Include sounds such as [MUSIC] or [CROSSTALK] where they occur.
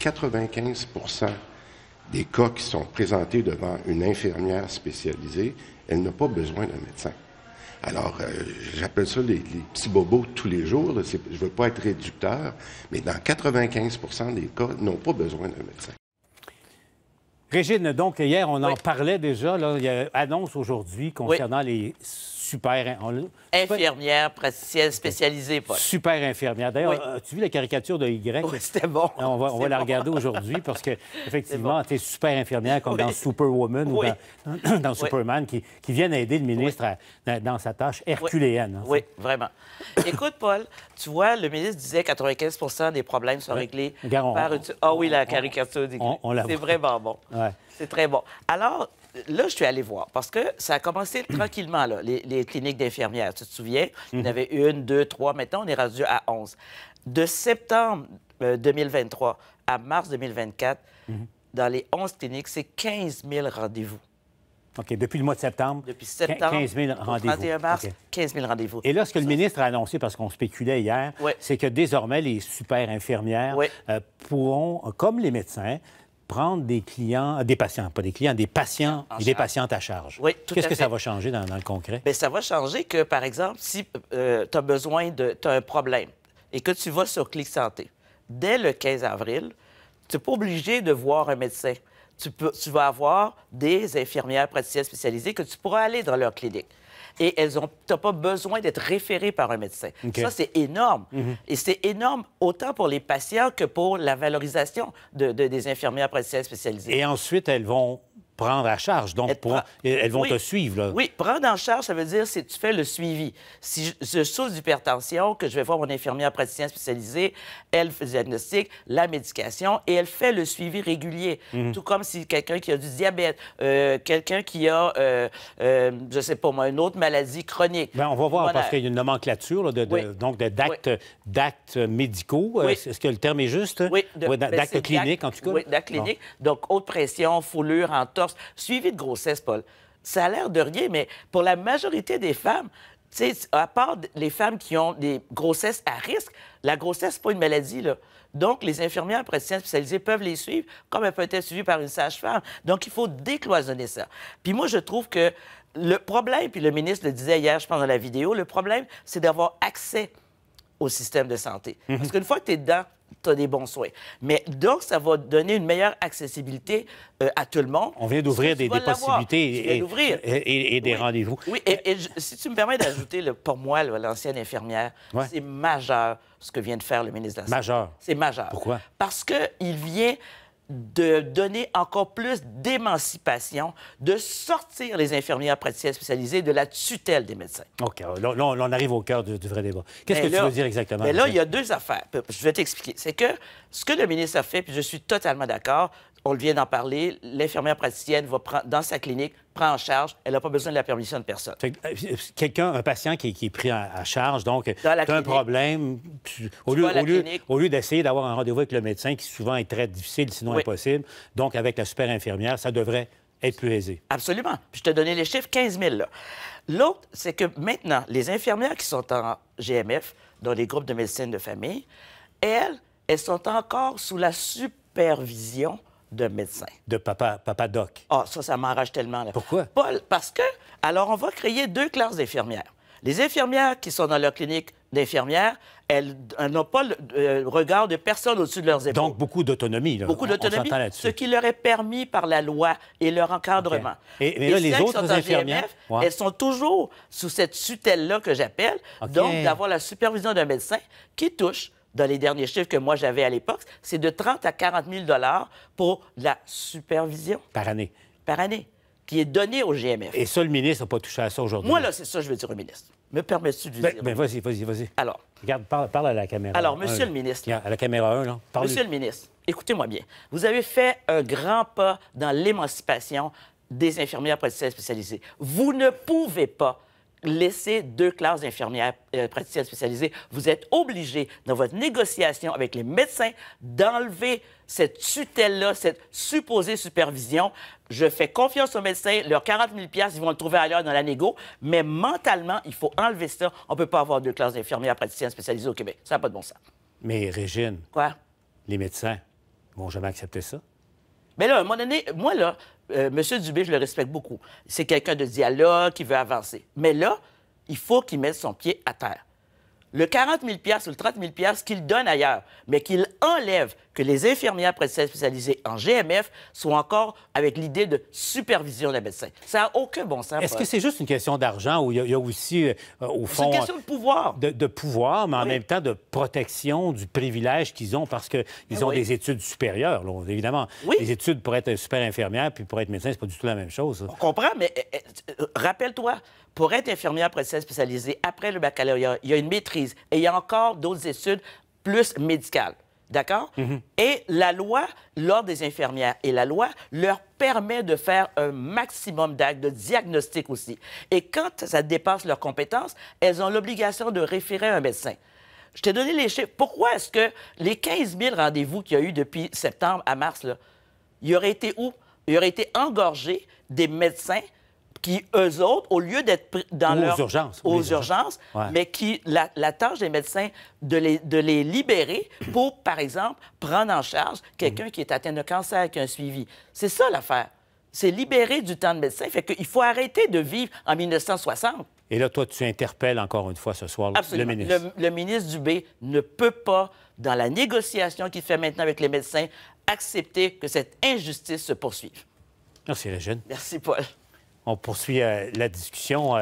95 des cas qui sont présentés devant une infirmière spécialisée, elle n'a pas besoin d'un médecin. Alors, euh, j'appelle ça les, petits bobos tous les jours. je ne veux pas être réducteur, mais dans 95 des cas, n'ont pas besoin d'un médecin. Régine, donc, hier, on en parlait déjà. Là, il y a annonce aujourd'hui concernant les super. Infirmière, praticienne spécialisée, Paul. Super infirmière. D'ailleurs, as-tu vu la caricature de Y? c'était bon. [LAUGHS] On va, on la regarder aujourd'hui [LAUGHS] parce que effectivement, tu es super infirmière comme dans Superwoman ou dans, [CLEARS THROAT] Superman qui, qui, viennent aider le ministre dans sa tâche herculéenne. Hein. oui, vraiment. Écoute, Paul, tu vois, le ministre disait 95 des problèmes sont réglés par... Ah oui, la caricature d'Y. C'est vraiment bon. C'est très bon. Alors, là, je suis allé voir parce que ça a commencé tranquillement, là, les les cliniques d'infirmières. Tu te souviens? Il y en mhm. avait une, deux, trois. Maintenant, on est rendu à 11. De septembre 2023 euh, à mars 2024, mhm. dans les 11 cliniques, c'est 15 000 rendez-vous. OK, depuis le mois de septembre. Depuis septembre. 15 000 rendez-vous. 31 mars, 15 000 rendez-vous. Et là, ce que le ministre a annoncé, parce qu'on spéculait hier, c'est que désormais, les super infirmières euh, pourront, comme les médecins, prendre des clients, des patients, pas des clients, des patients des patientes à charge. Oui, Qu'est-ce que ça va changer dans, le concret? Bien, ça va changer que, par exemple, si euh, tu as besoin de. tu as un problème et que tu vas sur Clic Santé, dès le 15 avril, tu n'es pas obligé de voir un médecin. Tu, peux, tu vas avoir des infirmières praticiennes spécialisées que tu pourras aller dans leur clinique et elles ont, pas besoin d'être référé par un médecin. Ça, c'est énorme. Mhm. Et c'est énorme autant pour les patients que pour la valorisation de, des infirmières praticiennes spécialisées. Et ensuite, elles vont prendre à charge. Donc, elles vont te suivre. Oui, prendre en charge, ça veut dire si tu fais le suivi. Si je, souffre d'hypertension, que je vais voir mon infirmière praticien spécialisée, elle fait le diagnostic, la médication et elle fait le suivi régulier. Mhm. Tout comme si quelqu'un qui a du diabète, euh, quelqu'un qui a, euh, ne euh, je sais pas moi, une autre maladie chronique. Bien, on va voir, parce qu'il y a une nomenclature de, de, d'actes médicaux. Euh, est-ce que le terme est juste? Oui, ben, d'actes cliniques, en tout cas. Oui, d'actes cliniques. Donc, haute pression, foulure, entorse, suivi de grossesse, Paul. Ça a l'air de rien, mais pour la majorité des femmes, à part les femmes qui ont des grossesses à risque, la grossesse, n'est pas une maladie, là. Donc, les infirmières praticiennes spécialisées peuvent les suivre comme elles peuvent être suivies par une sage-femme. Donc, il faut décloisonner ça. Puis moi, je trouve que le problème, puis le ministre le disait hier, je pense, dans la vidéo, le problème, c'est d'avoir accès au système de santé. Mhm. Parce qu'une fois que tu es dedans, tu as des bons soins. Mais donc, ça va donner une meilleure accessibilité euh, à tout le monde. On vient d'ouvrir des, possibilités et, des rendez-vous. Oui, et, si tu me permets d'ajouter, pour moi, l'ancienne infirmière, c'est majeur ce que vient de faire le ministre de la Santé. Majeur. C'est majeur. Pourquoi? Parce qu'il vient de donner encore plus d'émancipation, de sortir les infirmières praticiennes spécialisées de la tutelle des médecins. OK. Là, on arrive au cœur du, vrai débat. Qu'est-ce que tu veux dire exactement? Mais là, il y a deux affaires. Je vais t'expliquer. C'est que ce que le ministre a fait, puis je suis totalement d'accord, on vient d'en parler, l'infirmière praticienne va prendre, dans sa clinique, prend en charge, elle n'a pas besoin de la permission de personne. Euh, quelqu'un, un patient qui, est pris en, charge, donc, un problème, au, lieu, d'essayer d'avoir un rendez-vous avec le médecin, qui souvent est très difficile, sinon impossible, donc avec la super infirmière, ça devrait être plus aisé. Absolument. je te donnais les chiffres, 15 000. L'autre, c'est que maintenant, les infirmières qui sont en GMF, dans les groupes de médecine de famille, elles, elles sont encore sous la supervision de médecin. De papa, papa doc. Ah, ça, ça m'arrache tellement. Là. Pourquoi? Paul, parce que, alors, on va créer deux classes d'infirmières. Les infirmières qui sont dans leur clinique d'infirmières, elles, n'ont pas le euh, regard de personne au-dessus de leurs épaules. Donc, beaucoup d'autonomie. Beaucoup d'autonomie, ce qui leur est permis par la loi et leur encadrement. Et, là, les autres infirmières, elles sont toujours sous cette tutelle-là que j'appelle, donc d'avoir la supervision d'un médecin qui touche dans les derniers chiffres que moi j'avais à l'époque, c'est de 30 à 40 000 pour la supervision. Par année. Par année, qui est donnée au GMF. Et ça, le ministre n'a pas touché à ça aujourd'hui. Moi, là, c'est ça je veux dire au ministre. Me permets-tu de ben, dire? Bien, vas-y, vas-y, vas-y. Alors. Regarde, parle, à la caméra. Alors, monsieur le ministre. À la caméra 1, là. monsieur le ministre, écoutez-moi bien. Vous avez fait un grand pas dans l'émancipation des infirmières praticiennes spécialisées. Vous ne pouvez pas laisser deux classes d'infirmières euh, praticiennes spécialisées. Vous êtes obligé, dans votre négociation avec les médecins, d'enlever cette tutelle-là, cette supposée supervision. Je fais confiance aux médecins. Leurs 40 000 ils vont le trouver ailleurs dans la négo. Mais mentalement, il faut enlever ça. On ne peut pas avoir deux classes d'infirmières praticiennes spécialisées au Québec. Ça n'a pas de bon sens. Mais Régine... Quoi? Les médecins vont jamais accepter ça. Mais là, à un moment donné, moi, là, euh, Monsieur M. Dubé, je le respecte beaucoup. C'est quelqu'un de dialogue qui veut avancer. Mais là, il faut qu'il mette son pied à terre le 40 000 ou le 30 000 qu'il donne ailleurs, mais qu'il enlève, que les infirmières précises spécialisées en GMF soient encore avec l'idée de supervision des médecins. Ça n'a aucun bon sens. Est-ce que c'est juste une question d'argent ou il y, a aussi, euh, au fond... C'est une question de pouvoir. De, pouvoir, mais en même temps de protection du privilège qu'ils ont parce qu'ils ah ont des études supérieures, évidemment. Les études pour être super infirmière puis pour être médecin, c'est pas du tout la même chose. On comprend, mais eh, eh, euh, rappelle-toi, pour être infirmière précédente spécialisée, après le baccalauréat, il y a une maîtrise et il y a encore d'autres études plus médicales. D'accord? Mhm. Et la loi, l'Ordre des infirmières et la loi leur permet de faire un maximum d'actes, de diagnostic aussi. Et quand ça dépasse leurs compétences, elles ont l'obligation de référer un médecin. Je t'ai donné les chiffres. Pourquoi est-ce que les 15 000 rendez-vous qu'il y a eu depuis septembre à mars, il y aurait été où? Il y aurait été engorgé des médecins qui, eux autres, au lieu d'être dans aux urgences. mais qui, la, la, tâche des médecins, de les, de les libérer pour, par exemple, prendre en charge quelqu'un qui est atteint de cancer, avec un suivi. C'est ça l'affaire. C'est libérer du temps de médecin. Fait qu'il faut arrêter de vivre en 1960. Et là, toi, tu interpelles encore une fois ce soir le ministre. Le, le ministre Dubé ne peut pas, dans la négociation qu'il fait maintenant avec les médecins, accepter que cette injustice se poursuive. Merci, Régine. Merci, Paul on poursuit euh, la discussion. Euh,